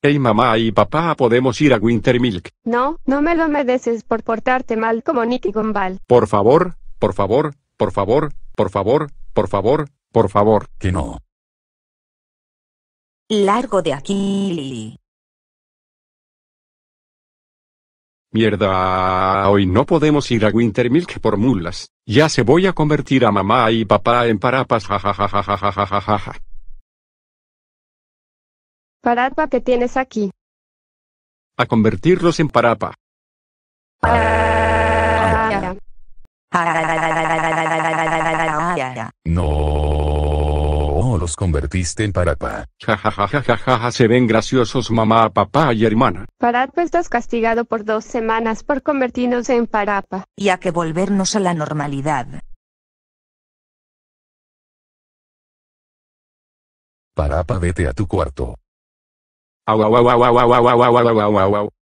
Hey mamá y papá, ¿podemos ir a Winter Milk? No, no me lo mereces por portarte mal como Nicky Gumball. Por favor, por favor, por favor, por favor, por favor, por favor. Que no. Largo de aquí, Lily. Mierda, hoy no podemos ir a Winter Wintermilk por mulas. Ya se voy a convertir a mamá y papá en parapas, Parapa que tienes aquí. A convertirlos en parapa. No, oh, los convertiste en parapa. Jajajajajaja se ven graciosos mamá, papá y hermana. Parapa estás castigado por dos semanas por convertirnos en parapa. Y a que volvernos a la normalidad. Parapa, vete a tu cuarto. Wow! Wow! Wow! Wow! Wow! Wow! Wow! Wow! Wow! Wow! Wow! ow.